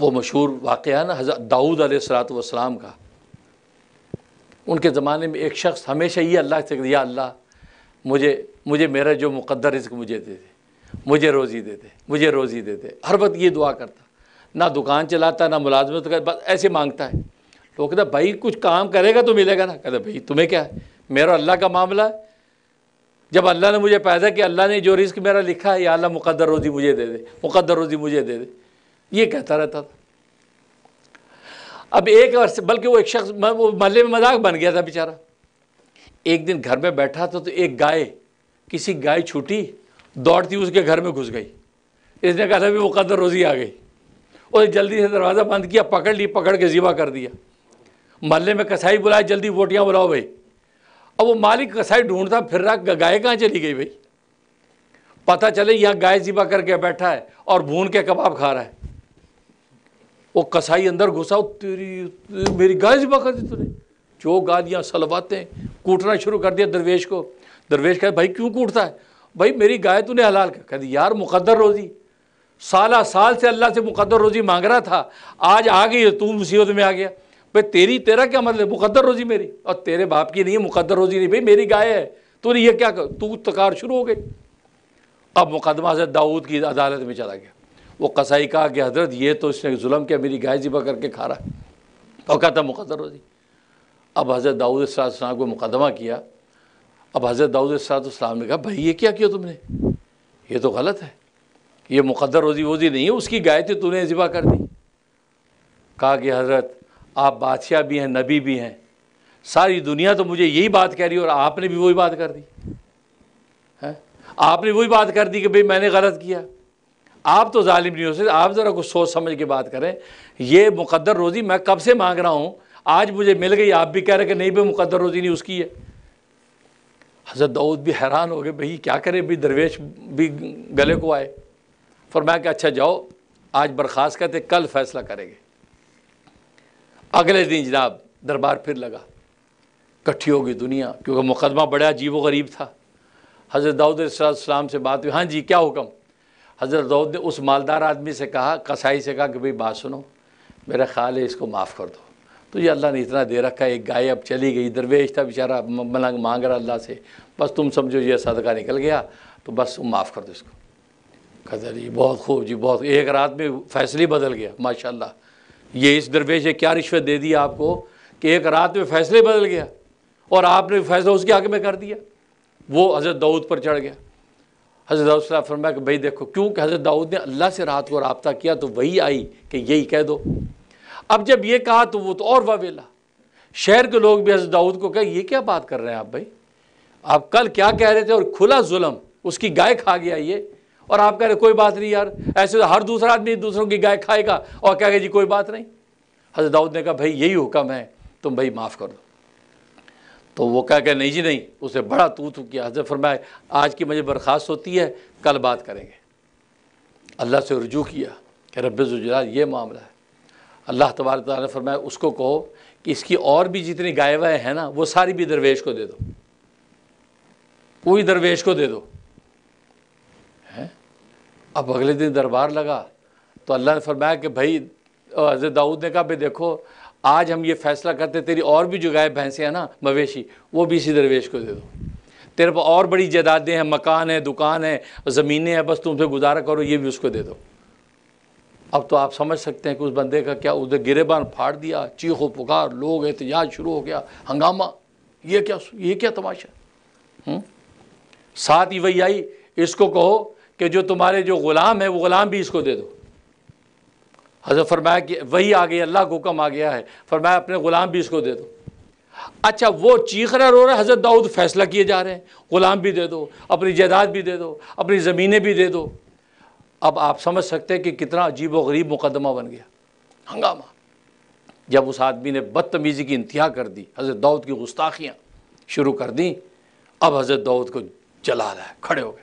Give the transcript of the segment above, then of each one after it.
वो मशहूर वाक़ ना हज़रत दाऊद सलात का उनके ज़माने में एक शख्स हमेशा ये अल्लाह से या अल्लाह मुझे मुझे मेरा जो मुकद्दर रिस्क मुझे दे दे मुझे रोज़ी दे दे मुझे रोज़ी दे दे हर वक्त ये दुआ करता ना दुकान चलाता ना मुलाजमत कर बस ऐसे मांगता है तो कहता भाई कुछ काम करेगा तो मिलेगा ना कहता भाई तुम्हें क्या है मेरा अल्लाह का मामला है जब अल्लाह ने मुझे पैदा किया अल्लाह ने जो रिस्क मेरा लिखा है या अल्लाह मुकद्दर रोज़ी मुझे दे दे मुकद्दर रोज़ी मुझे दे दे ये कहता रहता था अब एक वर्ष बल्कि वो एक शख्स वो महल में मजाक बन गया था बेचारा एक दिन घर में बैठा था तो एक गाय किसी गाय छूटी दौड़ती उसके घर में घुस गई इसने कहा था भी वो कदर रोज़ी आ गई और जल्दी से दरवाज़ा बंद किया पकड़ ली पकड़ के जीवा कर दिया महल्ले में कसाई बुलाए जल्दी वोटियाँ बुलाओ भाई अब वो मालिक कसाई ढूंढता फिर रहा गाय कहाँ चली गई भाई पता चले यहाँ गाय ज़िबा करके बैठा है और भून के कबाब खा रहा है वो कसाई अंदर घुसा तेरी मेरी गाय जबा कर दी तूने जो गालियाँ सलवाते कूटना शुरू कर दिया दरवेश को दरवेश कहे भाई क्यों कूटता है भाई मेरी गाय तूने हलाल कर कह दी यार मुकदर रोज़ी साला साल से अल्लाह से मुकदर रोज़ी मांग रहा था आज आ गई तू मुसीबत में आ गया भाई तेरी तेरा क्या मतलब मुकदर रोज़ी मेरी और तेरे बाप की नहीं है मुकदर रोज़ी नहीं भाई मेरी गाय है तूने ये क्या कर तू तकार शुरू हो गई अब मुकदमा से दाऊद की अदालत में चला गया वो कसाई कहा कि हजरत ये तो इसने जुलम किया मेरी गाय जिबा करके खा रहा है तो कहता मुकदर हो जी अब हज़रत दाऊद साहब को मुकदमा किया अब हज़रत दाऊद सलाम ने कहा भाई ये क्या किया तुमने ये तो गलत है ये मुकदर रोजी वोजी नहीं है उसकी गाय थी तूने ज़िबा कर दी कहा कि हज़रत आप बादशाह भी हैं नबी भी हैं सारी दुनिया तो मुझे यही बात कह रही और आपने भी वही बात कर दी है आपने वही बात कर दी कि भाई मैंने गलत किया आप तो ालिम नहीं हो सकते आप ज़रा कुछ सोच समझ के बात करें ये मुकदर रोज़ी मैं कब से मांग रहा हूँ आज मुझे मिल गई आप भी कह रहे कि नहीं भाई मुकदर रोज़ी नहीं उसकी है हज़रत दाऊद भी हैरान हो गए भाई क्या करें भाई दरवेश भी गले को आए फरमाया कि अच्छा जाओ आज बर्खास्त करते कल फैसला करेंगे अगले दिन जनाब दरबार फिर लगा इकट्ठी होगी दुनिया क्योंकि मुकदमा बड़ा अजीब व गरीब था हज़रत दाऊद सलाम से बात हुई हाँ जी क्या हुक्म हज़रत दाऊद ने उस मालदार आदमी से कहा कसाई से कहा कि भाई बात सुनो मेरा ख्याल है इसको माफ़ कर दो तो ये अल्लाह ने इतना दे रखा है एक गाय अब चली गई दरवेश था बेचारा मलंग मांग रहा अल्लाह से बस तुम समझो ये सदका निकल गया तो बस तुम माफ़ कर दो इसको कदर जी बहुत खूब जी बहुत एक रात में फैसले बदल गया माशा ये इस दरवेश ने क्या रिश्वत दे दी आपको कि एक रात में फैसले बदल गया और आपने फैसला उसके आगे में कर दिया वो हज़रत दाऊद पर चढ़ गया हज़रत दाऊद फरमाया कि भाई देखो क्योंकि हज़रत दाऊद ने अल्लाह से रात को रबता किया तो वही आई कि यही कह दो अब जब ये कहा तो वो तो और वावेला शहर के लोग भी हज़रत दाऊद को कहे ये क्या बात कर रहे हैं आप भाई आप कल क्या कह रहे थे और खुला जुलम उसकी गाय खा गया ये और आप कह रहे कोई बात नहीं यार ऐसे तो हर दूसरा आदमी दूसरों की गाय खाएगा और कह गया जी कोई बात नहीं हज़रत दाऊद ने कहा भाई यही हुक्म है तुम भाई माफ़ कर दो तो वो कह के नहीं जी नहीं उसे बड़ा तू तू किया हजरत फरमाए आज की मुझे बर्खास्त होती है कल बात करेंगे अल्लाह से रजू किया कि रबाल ये मामला है अल्लाह तबार ने फरमाया उसको कहो कि इसकी और भी जितनी गायवाएँ हैं ना वो सारी भी दरवेश को दे दो पूरी दरवेश को दे दो हैं अब अगले दिन दरबार लगा तो अल्लाह ने फरमाया कि भाई हज़रत दाऊद ने कहा भाई देखो आज हम ये फैसला करते तेरी और भी जो गाय भैंसे हैं ना मवेशी वो भी इसी दरवेश को दे दो तेरे पास और बड़ी जदादें हैं मकान है दुकान है ज़मीनें हैं बस तुमसे गुजारा करो ये भी उसको दे दो अब तो आप समझ सकते हैं कि उस बंदे का क्या उधर गिरेबान फाड़ दिया चीखो पुकार लोग एहतजाज शुरू हो गया हंगामा ये क्या ये क्या तमाशा हम्म? साथ ही वही आई इसको कहो कि जो तुम्हारे जो ग़ुलाम है वो ग़ुलाम भी इसको दे दो हजरत फरमाया कि वही आ गई अल्लाह को कम आ गया है फरमाया अपने ग़ुलाम भी इसको दे दो अच्छा वो चीख रहा रो रहा हज़रत दाऊद फैसला किए जा रहे हैं ग़ुलाम भी दे दो अपनी जायदाद भी दे दो अपनी ज़मीनें भी दे दो अब आप समझ सकते हैं कि कितना अजीब व गरीब मुकदमा बन गया हंगामा जब उस आदमी ने बदतमीज़ी की इंतहा कर दी हज़रत दाऊद की गुस्ताखियाँ शुरू कर दी अब हज़रत दाऊद को जला रहा है खड़े हो गए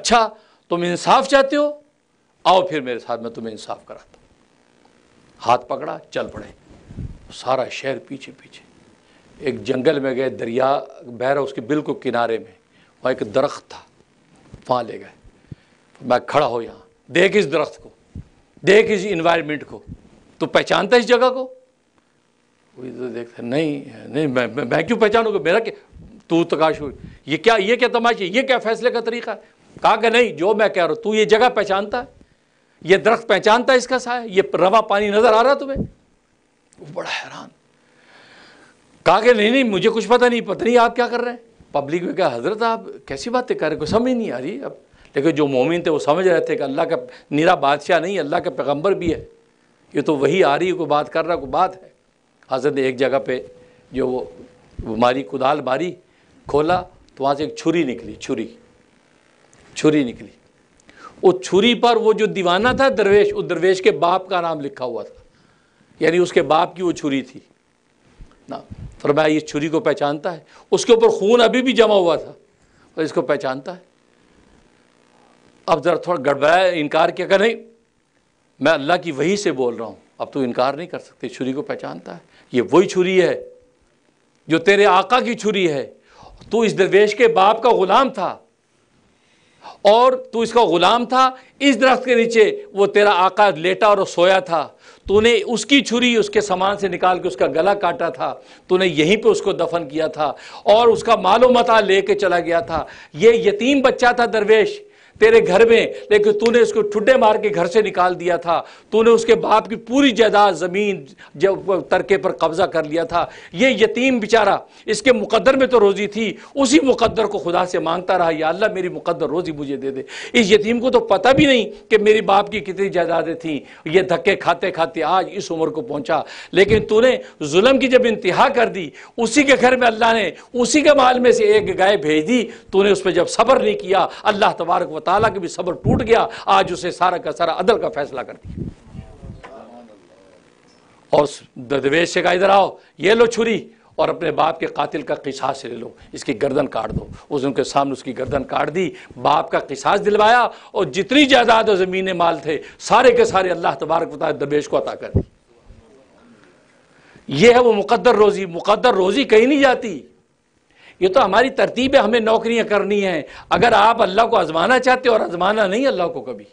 अच्छा तुम इंसाफ चाहते हो आओ फिर मेरे साथ मैं तुम्हें इंसाफ कराता हाथ पकड़ा चल पड़े तो सारा शहर पीछे पीछे एक जंगल में गए दरिया बह रहा उसके बिल्कुल किनारे में वहाँ एक दरख्त था वहाँ ले गए मैं खड़ा हो यहाँ देख इस दरख्त को देख इस इन्वायरमेंट को तो पहचानता इस जगह को वही तो देखते नहीं नहीं मैं मैं, मैं क्यों पहचानूंगा मेरा क्या तू तकाश तो हुई ये क्या ये क्या तमाशा ये क्या फैसले का तरीका है कहा कि नहीं जो मैं कह रहा हूँ तू ये जगह पहचानता है यह दरख्त पहचानता है इसका साया ये रवा पानी नजर आ रहा तुम्हें वो बड़ा हैरान कहा कि नहीं नहीं मुझे कुछ पता नहीं पता नहीं आप क्या कर रहे हैं पब्लिक में क्या हजरत आप कैसी बातें कर रहे को समझ नहीं आ रही अब लेकिन जो मोमिन थे वो समझ रहे थे कि अल्लाह का निरा बादशाह नहीं अल्लाह का पैगम्बर भी है ये तो वही आ रही है कोई बात कर रहा को बात है हजरत ने एक जगह पर जो वो मारी कुदाल मारी खोला तो वहाँ से एक छुरी निकली छुरी छुरी निकली उस छुरी पर वो जो दीवाना था दरवेश उस दरवेश के बाप का नाम लिखा हुआ था यानी उसके बाप की वो छुरी थी ना फरमाया इस छुरी को पहचानता है उसके ऊपर खून अभी भी जमा हुआ था और इसको पहचानता है अब ज़रा थोड़ा गड़बड़ाया इनकार किया कर नहीं मैं अल्लाह की वही से बोल रहा हूँ अब तू इनकार नहीं कर सकते छुरी को पहचानता है ये वही छुरी है जो तेरे आका की छुरी है तू इस दरवेश के बाप का ग़ुलाम था और तू इसका ग़ुलाम था इस दरख्त के नीचे वो तेरा आका लेटा और सोया था तूने उसकी छुरी उसके सामान से निकाल के उसका गला काटा था तूने यहीं पे उसको दफन किया था और उसका मालो मता ले चला गया था ये यतीम बच्चा था दरवेश तेरे घर में लेकिन तूने उसको ठुड्डे मार के घर से निकाल दिया था तूने उसके बाप की पूरी जायदाद ज़मीन जब तरके पर कब्ज़ा कर लिया था ये यतीम बेचारा इसके मुकद्दर में तो रोज़ी थी उसी मुकद्दर को खुदा से मांगता रहा या अल्लाह मेरी मुकद्दर रोज़ी मुझे दे दे इस यतीम को तो पता भी नहीं कि मेरे बाप की कितनी जायदादें थीं ये धक्के खाते खाते आज इस उम्र को पहुंचा लेकिन तूने जुलम की जब इंतहा कर दी उसी के घर में अल्लाह ने उसी के माल में से एक गाय भेज दी तूने उस पर जब सब्र नहीं किया अल्लाह तबारक व ताला के भी सबर टूट गया आज उसे सारा का सारा अदल का फैसला कर दिया और ददवेश से इधर आओ ये लो छुरी और अपने बाप के कातिल का किसास ले लो इसकी गर्दन काट दो उस उनके सामने उसकी गर्दन काट दी बाप का किसास दिलवाया और जितनी जायदाद और ज़मीन माल थे सारे के सारे अल्लाह तबारक बता दबेश को अता कर दी यह है वो मुकदर रोज़ी मुकदर रोज़ी कहीं नहीं जाती ये तो हमारी तरतीब है हमें नौकरियां करनी है अगर आप अल्लाह को आजमाना चाहते हो और आजमाना नहीं अल्लाह को कभी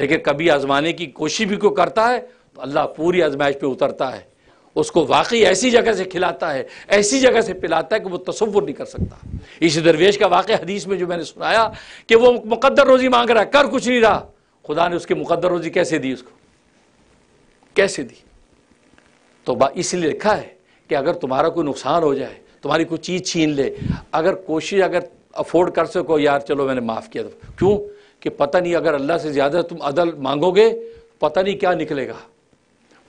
लेकिन कभी आजमाने की कोशिश भी कोई करता है तो अल्लाह पूरी आजमाइश पर उतरता है उसको वाकई ऐसी जगह से खिलाता है ऐसी जगह से पिलाता है कि वो तस्वुर नहीं कर सकता इसी दरवेश का वाक़ हदीस में जो मैंने सुनाया कि वो मुकद्दर रोज़ी मांग रहा है कर कुछ नहीं रहा खुदा ने उसकी मुकद्दर रोज़ी कैसे दी उसको कैसे दी तो इसलिए लिखा है कि अगर तुम्हारा कोई नुकसान हो जाए तुम्हारी कुछ चीज़ छीन ले अगर कोशिश अगर अफोर्ड कर सको यार चलो मैंने माफ़ किया क्यों कि पता नहीं अगर अल्लाह से ज़्यादा तुम अदल मांगोगे पता नहीं क्या निकलेगा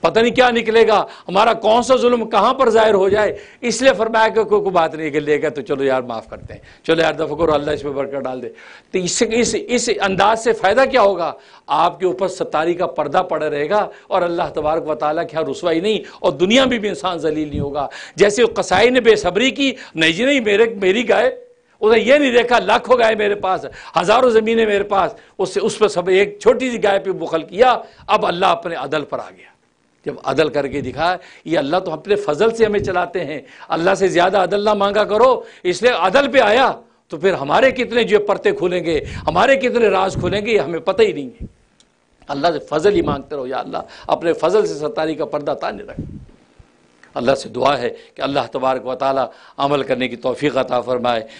पता नहीं क्या निकलेगा हमारा कौन सा जुल्म कहां पर जाहिर हो जाए इसलिए फरमाया कि कोई को बात नहीं कर लेगा तो चलो यार माफ़ करते हैं चलो यार करो अल्लाह इसमें बरकर डाल दे तो इस इस इस अंदाज से फ़ायदा क्या होगा आपके ऊपर सतारी का पर्दा पड़ा रहेगा और अल्लाह तबारक व क्या रसवाई नहीं और दुनिया में भी इंसान जलील नहीं होगा जैसे कसाई ने बेसब्री की नहीं जी नहीं मेरे मेरी गाय उसने ये नहीं देखा लाखों गाय मेरे पास हज़ारों ज़मीनें मेरे पास उससे उस पर सब एक छोटी सी गाय पे बुखल किया अब अल्लाह अपने अदल पर आ गया जब अदल करके दिखा ये अल्लाह तो अपने फजल से हमें चलाते हैं अल्लाह से ज़्यादा अदल ना मांगा करो इसलिए अदल पे आया तो फिर हमारे कितने जो परते खुलेंगे हमारे कितने राज खुलेंगे ये हमें पता ही नहीं है अल्लाह से फजल ही मांगते रहो या अल्लाह अपने फजल से सरतारी का पर्दा ताने रख अल्लाह से दुआ है कि अल्लाह तबारक वाली अमल करने की तोफ़ी अता फ़रमाए